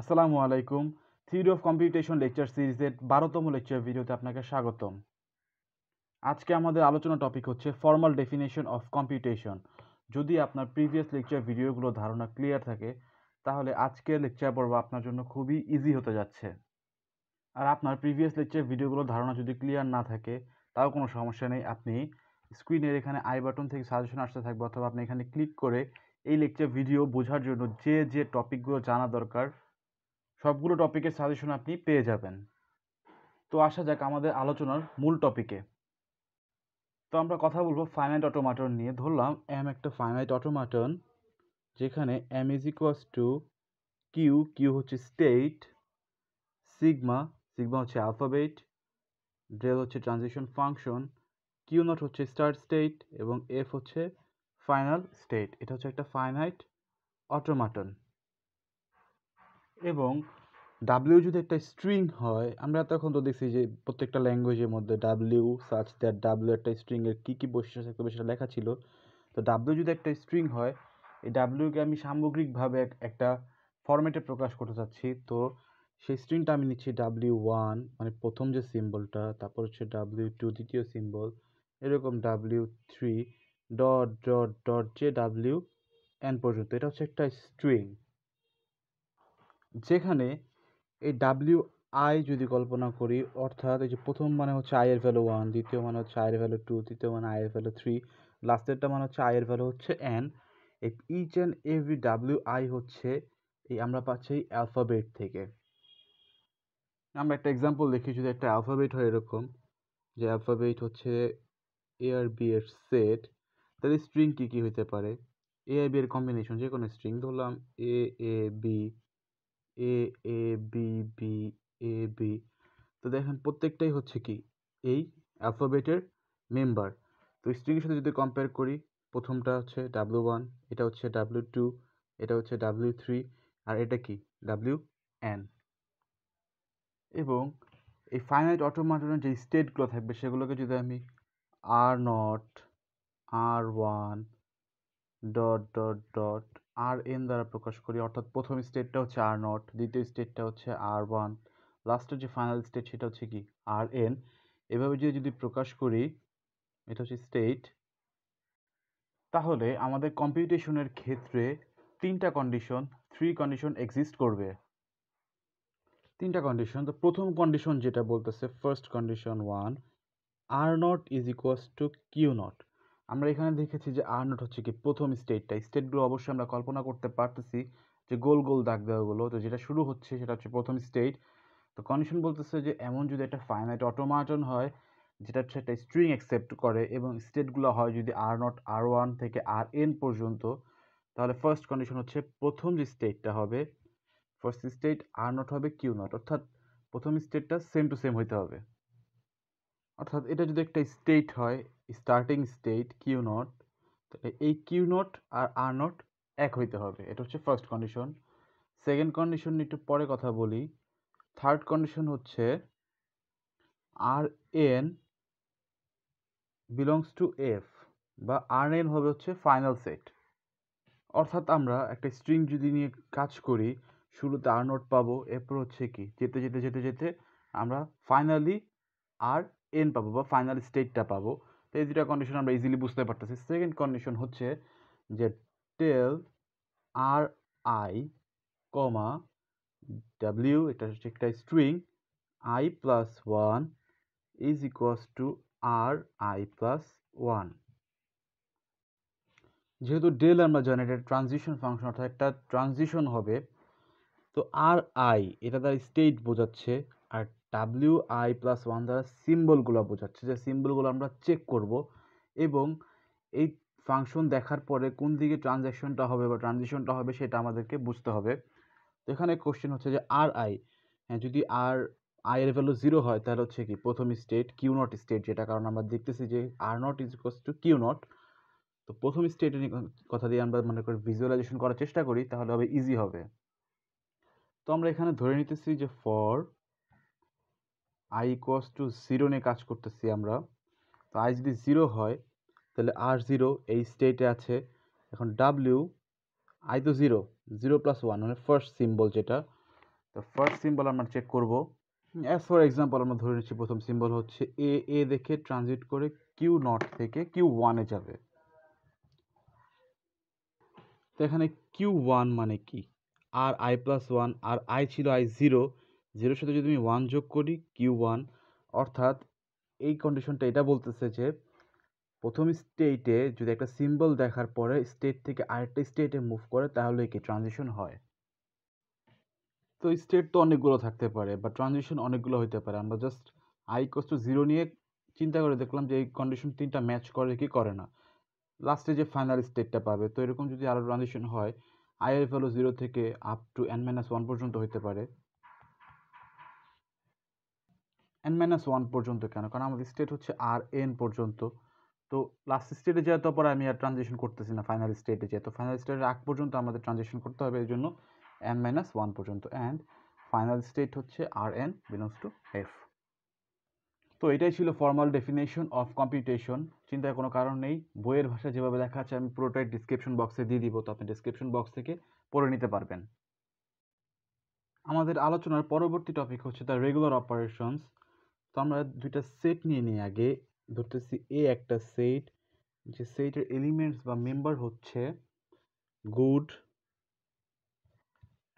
আসসালামু আলাইকুম theory of computation lecture সিরিজের বারোতম লেকচার ভিডিওতে আপনাকে স্বাগতম আজকে আমাদের আলোচনা টপিক হচ্ছে ফর্মাল ডেফিনেশন অফ কম্পিউটেশন যদি আপনার প্রিভিয়াস লেকচার ভিডিওগুলো ধারণা ক্লিয়ার থাকে তাহলে আজকের লেকচার পর্ব আপনার জন্য খুবই ইজি হতে যাচ্ছে আর আপনার প্রিভিয়াস লেকচার ভিডিওগুলো ধারণা যদি ক্লিয়ার না থাকে তাও কোনো সমস্যা নেই আপনি স্ক্রিনের এখানে আই বাটন থেকে সাজেশন আসতে থাকবে অথবা আপনি এখানে ক্লিক করে এই লেকচার ভিডিও বোঝার জন্য যে যে টপিকগুলো জানা দরকার সবগুলো টপিকের সাজেশন আপনি পেয়ে যাবেন তো আসা যাক আমাদের আলোচনার মূল টপিকে তো আমরা কথা বলবো ফাইনাইট অটোমাটন নিয়ে ধরলাম এম একটা ফাইনাইট অটোমাটন যেখানে M is equals to Q Q হচ্ছে স্টেট সিগমা সিগমা হচ্ছে অ্যালফাবেট ডেল হচ্ছে ট্রানজিশন ফাংশন কিউ নট হচ্ছে স্টার্ট স্টেট এবং এফ হচ্ছে ফাইনাল স্টেট এটা হচ্ছে একটা ফাইনাইট অটোমাটন এবং ডাব্লিউ যদি একটা স্ট্রিং হয় আমরা এখন তো দেখছি যে প্রত্যেকটা ল্যাঙ্গুয়েজের মধ্যে ডাব্লিউ সার্চ দ্যাট ডাব্লিউ একটা স্ট্রিংয়ের কী কী বৈশিষ্ট্য থাকবে সেটা লেখা ছিল তো ডাব্লিউ যদি একটা স্ট্রিং হয় এই ডাব্লিউকে আমি সামগ্রিকভাবে একটা ফরম্যাটে প্রকাশ করতে চাচ্ছি তো সেই স্ট্রিংটা আমি নিচ্ছি ডাব্লিউ ওয়ান মানে প্রথম যে সিম্বলটা তারপর হচ্ছে ডাব্লিউ টু দ্বিতীয় সিম্বল এরকম W three dot dot dot যে ডাব্লিউ এন পর্যন্ত এটা হচ্ছে একটা স্ট্রিং যেখানে এই ডাব্লিউ আই যদি কল্পনা করি অর্থাৎ এই যে প্রথম মানে হচ্ছে আই এর ভ্যালু ওয়ান দ্বিতীয় মানে হচ্ছে আই এর ভ্যালু টু তৃতীয় মানে আই এর ভ্যালু থ্রি লাস্টেরটা মানে হচ্ছে আই এর ভ্যালু হচ্ছে এন এই each and every W I হচ্ছে এই আমরা পাচ্ছি অ্যালফাবেট থেকে আমরা একটা এক্সাম্পল দেখি যদি একটা অ্যালফাবেট হয় এরকম যে অ্যালফাবেট হচ্ছে এ আর বি এর সেট তাহলে স্ট্রিং কী কী হতে পারে এ আর বি এর কম্বিনেশন যে কোনো স্ট্রিং ধরলাম A A B A A B B A B তো দেখেন প্রত্যেকটাই হচ্ছে কি এই অ্যালফাবেটের মেম্বার তো স্ট্রিংয়ের সাথে যদি কম্পেয়ার করি প্রথমটা হচ্ছে ডাব্লিউ ওয়ান এটা হচ্ছে ডাব্লিউ টু এটা হচ্ছে ডাব্লিউ থ্রি আর এটা কি ডাব্লিউ এন এবং এই ফাইনাইট অটোমাটনের যে স্টেটগুলো থাকবে সেগুলোকে যদি আমি R not R one dot dot dot R N দ্বারা প্রকাশ করি অর্থাৎ প্রথম স্টেটটা হচ্ছে আর নট দ্বিতীয় স্টেটটা হচ্ছে আর ওয়ান লাস্টের যে ফাইনাল স্টেট সেটা হচ্ছে কি আর এন এভাবে যদি যদি প্রকাশ করি এটা হচ্ছে স্টেট তাহলে আমাদের কম্পিউটেশনের ক্ষেত্রে তিনটা কন্ডিশন থ্রি কন্ডিশন এক্সিস্ট করবে তিনটা কন্ডিশন তো প্রথম কন্ডিশন যেটা বলতেছে first condition one R not is equals to Q not আমরা এখানে দেখেছি যে আর নোট হচ্ছে কি প্রথম স্টেটটা স্টেটগুলো অবশ্যই আমরা কল্পনা করতে পারতেছি যে গোল গোল দাগ দেওয়াগুলো তো যেটা শুরু হচ্ছে সেটা হচ্ছে প্রথম স্টেট তো কন্ডিশন বলতেছে যে এমন যদি একটা ফাইনাইট অটোমাটন হয় যেটা হচ্ছে একটা স্ট্রিং অ্যাকসেপ্ট করে এবং স্টেটগুলো হয় যদি আর নট আর ওয়ান থেকে আর এন পর্যন্ত তাহলে ফার্স্ট কন্ডিশন হচ্ছে প্রথম যে স্টেটটা হবে ফার্স্ট স্টেট আর নট হবে কিউ নট অর্থাৎ প্রথম স্টেটটা সেম টু সেম হইতে হবে অর্থাৎ এটা যদি একটা স্টেট হয় স্টার্টিং স্টেট কিউ নট তাহলে এই কিউ নট আর আর নট এক হইতে হবে এটা হচ্ছে ফার্স্ট কন্ডিশন সেকেন্ড কন্ডিশন একটু পরে কথা বলি থার্ড কন্ডিশন হচ্ছে R N belongs to F বা আর এন হবে হচ্ছে ফাইনাল সেট অর্থাৎ আমরা একটা স্ট্রিং যদি নিয়ে কাজ করি শুরুতে আর নট পাবো এরপর হচ্ছে কি যেতে যেতে যেতে যেতে আমরা ফাইনালি আর এন পাবো বা ফাইনাল স্টেটটা পাবো তো এই দুটা কন্ডিশন আমরা ইজিলি বুঝতে পারতেছি সেকেন্ড কন্ডিশন হচ্ছে যে টেল আর আই কমা ডাব্লিউ এটা হচ্ছে একটা string I plus one is equals to R I plus one যেহেতু ডেল আমরা জানি এটা ট্রানজিশন ফাংশন অর্থাৎ একটা ট্রানজিশন হবে তো আর আই এটা তার স্টেট বোঝাচ্ছে আর ডাব্লিউ আই প্লাস ওয়ান দ্বারা সিম্বলগুলো বোঝাচ্ছে যে সিম্বলগুলো আমরা চেক করব এবং এই ফাংশন দেখার পরে কোন দিকে ট্রানজ্যাকশনটা হবে বা ট্রানজেকশনটা হবে সেটা আমাদেরকে বুঝতে হবে তো এখানে কোশ্চেন হচ্ছে যে আর আই হ্যাঁ যদি আর আই এর ভ্যালু জিরো হয় তাহলে হচ্ছে কি প্রথম স্টেট কিউ নট স্টেট যেটা কারণ আমরা দেখতেছি যে R not is equals to Q not তো প্রথম স্টেটের কথা দিয়ে আমরা মনে করি ভিজুয়ালাইজেশন করার চেষ্টা করি তাহলে হবে ইজি হবে তো আমরা এখানে ধরে নিতেছি যে for I equals to zero নিয়ে কাজ করতেছি আমরা তো আই যদি জিরো হয় তাহলে আর জিরো এই স্টেটে আছে এখন ডাব্লিউ আই তো জিরো জিরো প্লাস ওয়ান মানে ফার্স্ট সিম্বল যেটা তো ফার্স্ট সিম্বল আমরা চেক করব অ্যাজ ফর এক্সাম্পল আমরা ধরে নিচ্ছি প্রথম সিম্বল হচ্ছে এ এ দেখে ট্রানজিট করে কিউ নট থেকে কিউ ওয়ানে যাবে তো এখানে কিউ ওয়ান মানে কি R I plus one R I ছিল আই জিরো জিরোর সাথে যদি আমি ওয়ান যোগ করি কিউ ওয়ান অর্থাৎ এই কন্ডিশনটা এটা বলতেছে যে প্রথম স্টেটে যদি একটা সিম্বল দেখার পরে স্টেট থেকে আরেকটা স্টেটে মুভ করে তাহলে কি ট্রানজিশন হয় তো স্টেট তো অনেকগুলো থাকতে পারে বা ট্রানজিশন অনেকগুলো হতে পারে আমরা জাস্ট আই কস্ট জিরো নিয়ে চিন্তা করে দেখলাম যে এই কন্ডিশন তিনটা ম্যাচ করে কি করে না লাস্টে যে ফাইনাল স্টেটটা পাবে তো এরকম যদি আরও ট্রানজিশন হয় আই এর ভ্যালু জিরো থেকে up to N minus one পর্যন্ত হতে পারে এন মাইনাস ওয়ান পর্যন্ত কেন কারণ আমাদের স্টেট হচ্ছে আর এন পর্যন্ত তো লাস্ট স্টেটে যাওয়ার তারপর আমি আর ট্রানজেকশন করতেছি না ফাইনাল স্টেটে যেয়ে তো ফাইনাল স্টেটের আগ পর্যন্ত আমাদের ট্রানজেকশন করতে হবে এই জন্য এন মাইনাস ওয়ান পর্যন্ত অ্যান্ড ফাইনাল স্টেট হচ্ছে R N belongs to F তো এটাই ছিল ফর্মাল ডেফিনেশন অফ কম্পিউটেশন চিন্তার কোনো কারণ নেই বইয়ের ভাষা যেভাবে লেখা আছে আমি পুরোটাই ডিসক্রিপশন বক্সে দিয়ে দিব তো আপনি ডিসক্রিপশন বক্স থেকে পড়ে নিতে পারবেন আমাদের আলোচনার পরবর্তী টপিক হচ্ছে দ্য রেগুলার অপারেশনস তো আমরা দুইটা সেট নিয়ে নিই আগে ধরতেছি এ একটা সেট যে সেটের এলিমেন্টস বা মেম্বার হচ্ছে গুড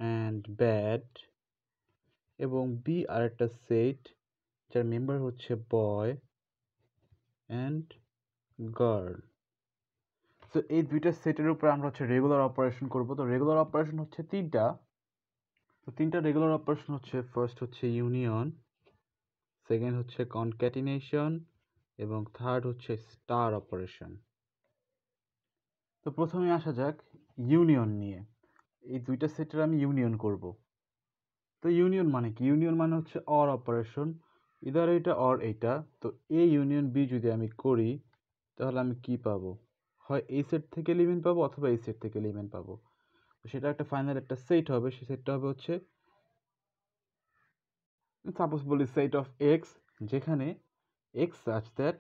অ্যান্ড ব্যাড এবং বি আর একটা সেট যার মেম্বার হচ্ছে বয় অ্যান্ড গার্ল সো এই দুইটা সেটের উপরে আমরা হচ্ছে রেগুলার অপারেশন করব তো রেগুলার অপারেশন হচ্ছে তিনটা তো তিনটা রেগুলার অপারেশন হচ্ছে ফার্স্ট হচ্ছে ইউনিয়ন সেকেন্ড হচ্ছে কনক্যাটিনেশন এবং থার্ড হচ্ছে স্টার অপারেশন তো প্রথমে আসা যাক ইউনিয়ন নিয়ে এই দুইটা সেটের আমি ইউনিয়ন করব তো ইউনিয়ন মানে কি ইউনিয়ন মানে হচ্ছে অর অপারেশন ইদার এটা অর এইটা তো এ ইউনিয়ন বি যদি আমি করি তাহলে আমি কি পাবো হয় এই সেট থেকে এলিমেন্ট পাবো অথবা এই সেট থেকে এলিমেন্ট পাবো সেটা একটা ফাইনাল একটা সেট হবে সেই সেটটা হবে হচ্ছে সাপোজ বলি সেট অফ এক্স যেখানে X such that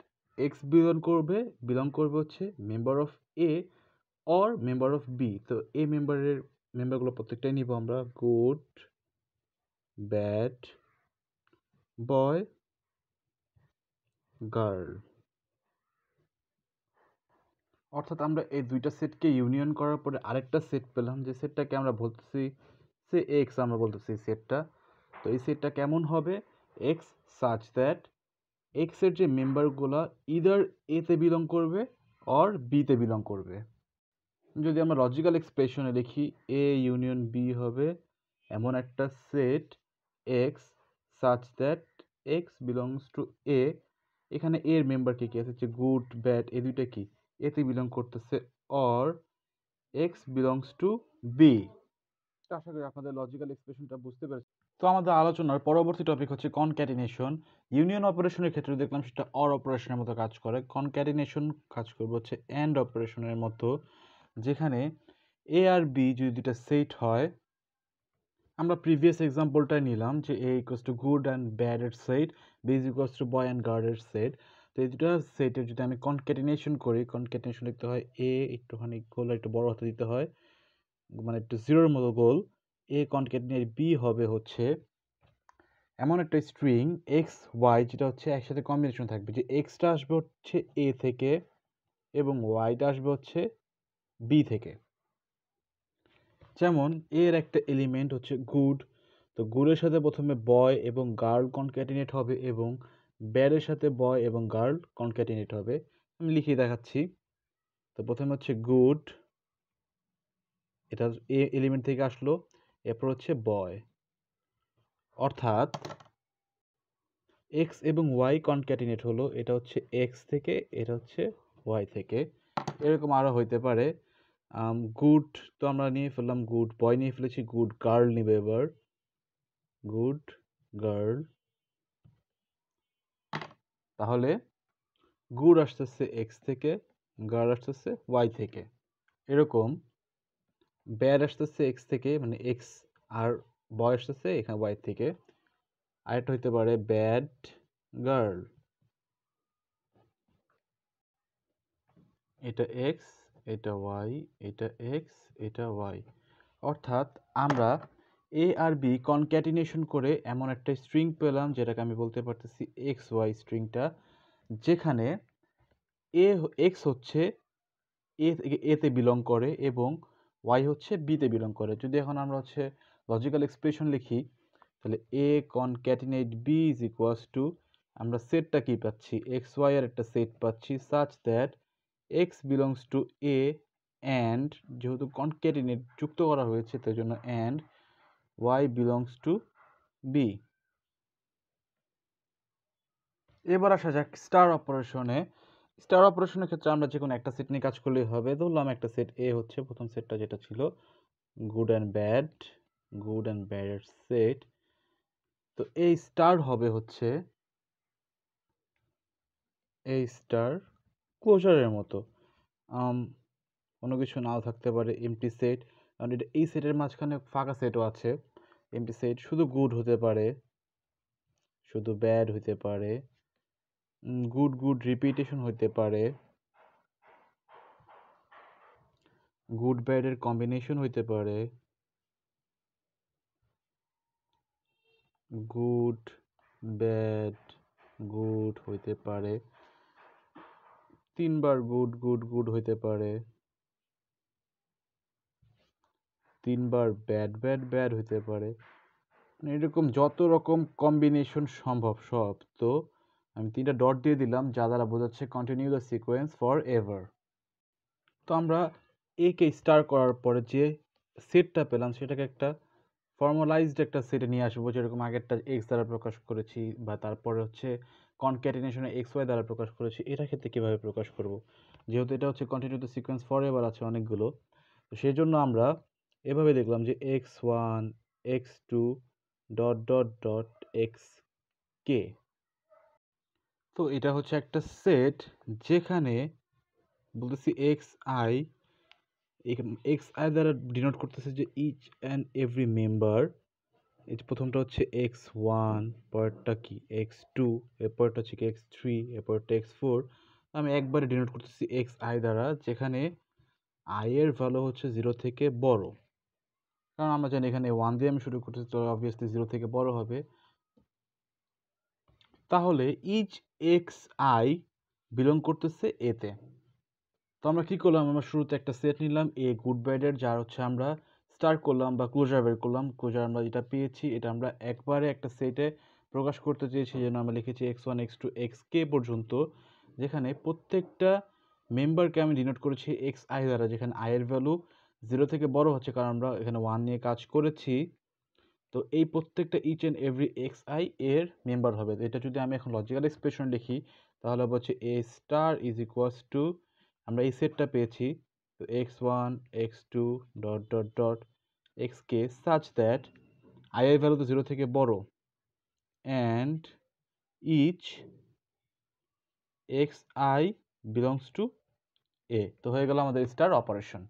X belong করবে বিলং করবে হচ্ছে member of A or member of B তো এ মেম্বারের মেম্বারগুলো প্রত্যেকটাই নিব আমরা গুড ব্যাড বয় গার্ল অর্থাৎ আমরা এই দুইটা সেটকে ইউনিয়ন করার পরে আরেকটা সেট পেলাম যে সেটটাকে আমরা বলতেছি সে এক্স আমরা বলতেছি সেটটা তো এই সেটটা কেমন হবে এক্স সাচ দ্যাট এক্সের যে মেম্বারগুলো ইদার এতে বিলং করবে অর বিতে বিলং করবে যদি আমরা লজিক্যাল এক্সপ্রেশনে লিখি এ ইউনিয়ন বি হবে এমন একটা set X such that X belongs to A এখানে এর মেম্বার কী কী আছে গুড ব্যাড এ দুইটা কি এতে বিলং করতেছে or X belongs to B আশা করি আপনাদের লজিক্যাল এক্সপ্রেশনটা বুঝতে পেরেছি তো আমাদের আলোচনার পরবর্তী টপিক হচ্ছে কনক্যাটিনেশন ইউনিয়ন অপারেশনের ক্ষেত্রে দেখলাম সেটা অর অপারেশনের মতো কাজ করে কনক্যাটিনেশন কাজ করবে হচ্ছে অ্যান্ড অপারেশনের মতো যেখানে এ আর বি যদি দুটা সেট হয় আমরা প্রিভিয়াস এক্সাম্পলটাই নিলাম যে A equals to good and bad এর set B is equals to boy and girl এর সেট তো এই দুটো সেটের যদি আমি কনক্যাটিনেশন করি কনক্যাটিনেশন লিখতে হয় এ একটুখানি গোল একটু বড় হতে দিতে হয় মানে একটু জিরোর মতো গোল এ কনকেটনেট বি হবে হচ্ছে এমন একটা স্ট্রিং এক্স ওয়াই যেটা হচ্ছে একসাথে কম্বিনেশন থাকবে যে এক্সটা আসবে হচ্ছে এ থেকে এবং ওয়াইটা আসবে হচ্ছে বি থেকে যেমন এর একটা এলিমেন্ট হচ্ছে গুড তো গুডের সাথে প্রথমে বয় এবং গার্ল কনক্যাটিনেট হবে এবং ব্যাডের সাথে বয় এবং গার্ল কনক্যাটিনেট হবে আমি লিখিয়ে দেখাচ্ছি তো প্রথমে হচ্ছে গুড এটা এ এলিমেন্ট থেকে আসলো এরপর হচ্ছে বয় অর্থাৎ এক্স এবং ওয়াই কনক্যাটিনেট হলো এটা হচ্ছে এক্স থেকে এটা হচ্ছে ওয়াই থেকে এরকম আরও হইতে পারে গুড তো আমরা নিয়ে ফেললাম গুড বয় নিয়ে ফেলেছি গুড গার্ল নিবে এবার গুড গার্ল তাহলে গুড আসতেছে এক্স থেকে গার্ল আসতেছে ওয়াই থেকে এরকম ব্যয়ের আসতেছে এক্স থেকে মানে এক্স আর বয় আসতেছে এখানে ওয়াই থেকে আরেকটা হইতে পারে ব্যাড গার্ল এটা এক্স এটা ওয়াই এটা এক্স এটা ওয়াই অর্থাৎ আমরা এ আর বি কনক্যাটিনেশন করে এমন একটা স্ট্রিং পেলাম যেটাকে আমি বলতে পারতেছি এক্স ওয়াই স্ট্রিংটা যেখানে এ এক্স হচ্ছে এ এতে বিলং করে এবং ওয়াই হচ্ছে তে বিলং করে যদি এখন আমরা হচ্ছে লজিক্যাল এক্সপ্রেশন লিখি তাহলে A concatenate B is equals to আমরা সেটটা কি পাচ্ছি এক্স ওয়াই এর একটা সেট পাচ্ছি such that X belongs to A and যেহেতু কনক্যাটিনেট যুক্ত করা হয়েছে তাই জন্য and Y belongs to B এবার আসা যাক স্টার অপারেশনে স্টার অপারেশনের ক্ষেত্রে আমরা যে কোনো একটা সেট নিয়ে কাজ করলেই হবে ধরলাম একটা সেট এ হচ্ছে প্রথম সেটটা যেটা ছিল good and bad good and bad set তো এই স্টার হবে হচ্ছে এই স্টার ক্লোজারের মতো কোনো কিছু নাও থাকতে পারে এমটি সেট কারণ এটা এই সেটের মাঝখানে ফাঁকা সেটও আছে এমটি সেট শুধু গুড হতে পারে শুধু ব্যাড হতে পারে গুড গুড রিপিটেশন হতে পারে গুড ব্যাডের কম্বিনেশন হইতে পারে গুড ব্যাড গুড হইতে পারে তিনবার গুড গুড গুড হইতে পারে তিনবার ব্যাড ব্যাড ব্যাড হইতে পারে মানে এরকম যত রকম কম্বিনেশন সম্ভব সব তো আমি তিনটা ডট দিয়ে দিলাম যা দ্বারা বোঝাচ্ছে continue the sequence forever তো আমরা একে স্টার করার পরে যে সেটটা পেলাম সেটাকে একটা ফর্মালাইজড একটা সেটে নিয়ে আসবো যেরকম আগেরটা এক্স দ্বারা প্রকাশ করেছি বা তারপরে হচ্ছে কনক্যাটিনেশনে এক্স ওয়াই দ্বারা প্রকাশ করেছি এটা ক্ষেত্রে কীভাবে প্রকাশ করব যেহেতু এটা হচ্ছে continue the sequence forever আছে অনেকগুলো তো সেই জন্য আমরা এভাবে দেখলাম যে X one X two dot dot dot X K তো এটা হচ্ছে একটা সেট যেখানে বলতেছি এক্স আই এক্স আই দ্বারা ডিনোট করতেছে যে ইচ অ্যান্ড এভরি মেম্বার এই প্রথমটা হচ্ছে এক্স ওয়ান পরেরটা কি এক্স টু এরপরটা হচ্ছে কি এক্স থ্রি এরপরটা এক্স ফোর আমি একবারে ডিনোট করতেছি এক্স আই দ্বারা যেখানে আইয়ের ভ্যালু হচ্ছে জিরো থেকে বড় কারণ আমরা জানি এখানে ওয়ান দিয়ে আমি শুরু করতেছি তো অবভিয়াসলি জিরো থেকে বড় হবে তাহলে ইচ এক্স আই বিলং করতেছে এতে তো আমরা কী করলাম আমরা শুরুতে একটা সেট নিলাম এ গুড ব্যাডের যার হচ্ছে আমরা স্টার করলাম বা ক্লোজার বের করলাম ক্লোজার আমরা যেটা পেয়েছি এটা আমরা একবারে একটা সেটে প্রকাশ করতে চেয়েছি যেন আমরা লিখেছি X one X two X K পর্যন্ত যেখানে প্রত্যেকটা মেম্বারকে আমি ডিনোট করেছি এক্স আই দ্বারা যেখানে আয়ের ভ্যালু জিরো থেকে বড় হচ্ছে কারণ আমরা এখানে ওয়ান নিয়ে কাজ করেছি তো এই প্রত্যেকটা each and every X I এর মেম্বার হবে এটা যদি আমি এখন লজিক্যাল এক্সপ্রেশন লিখি তাহলে হচ্ছে A star is equals to আমরা এই সেটটা পেয়েছি তো X one X two dot dot dot X K such that I এর ভ্যালু তো জিরো থেকে বড় and each X I belongs to A তো হয়ে গেল আমাদের স্টার অপারেশন